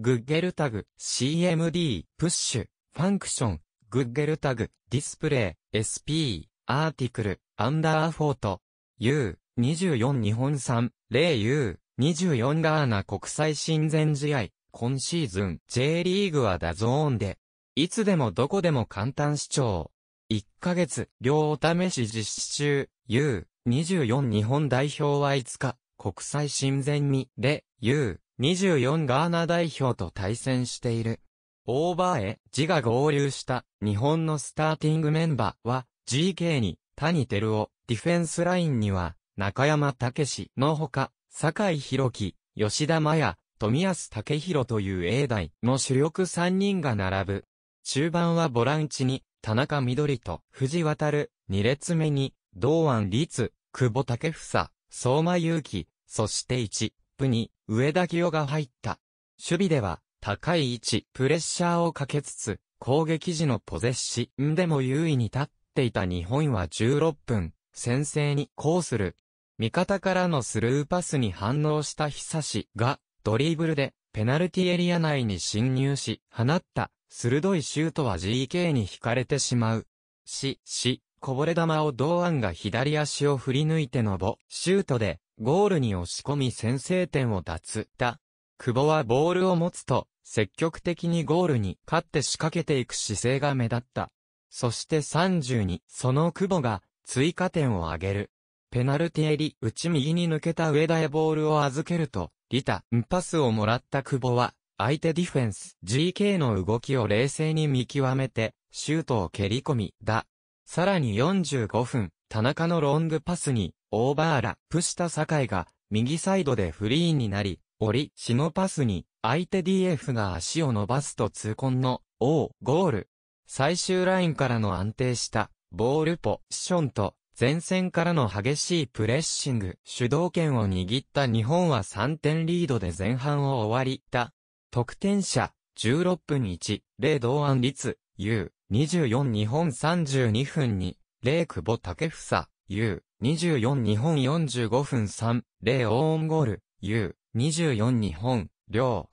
グッゲルタグ、CMD、プッシュ、ファンクション、グッゲルタグ、ディスプレイ、SP、アーティクル、アンダーフォート、U、24日本産、0 U、24ガーナ国際親善試合、今シーズン、J リーグはダゾーンで、いつでもどこでも簡単視聴。1ヶ月、両お試し実施中、U、24日本代表は5日、国際親善に、で、U、24ガーナ代表と対戦している。オーバーへ、ジが合流した日本のスターティングメンバーは GK に谷照夫、ディフェンスラインには中山武史のほか、坂井宏樹、吉田麻也、富安武宏という A 代の主力3人が並ぶ。中盤はボランチに田中緑と藤渡る、2列目に、道安律、久保武房、相馬祐樹、そして1、プに上田清が入った。守備では高い位置、プレッシャーをかけつつ、攻撃時のポゼッシンでも優位に立っていた日本は16分、先制にこうする。味方からのスルーパスに反応した久志が、ドリブルでペナルティエリア内に侵入し、放った鋭いシュートは GK に引かれてしまう。し、し、こぼれ球を堂安が左足を振り抜いてのぼ、シュートで、ゴールに押し込み先制点を脱った。久保はボールを持つと、積極的にゴールに勝って仕掛けていく姿勢が目立った。そして32、その久保が追加点を挙げる。ペナルティエリ内右に抜けた上田へボールを預けると、リタンパスをもらった久保は、相手ディフェンス GK の動きを冷静に見極めて、シュートを蹴り込み、だ。さらに45分、田中のロングパスに、オーバーラップした境が、右サイドでフリーになり、折、シのパスに、相手 DF が足を伸ばすと痛恨の、O、ゴール。最終ラインからの安定した、ボールポッションと、前線からの激しいプレッシング、主導権を握った日本は3点リードで前半を終わりた。得点者、16分1、0同案率、U、24日本32分2、0久保建房、U、24日本45分3、0オーンゴール、U、24日本、両。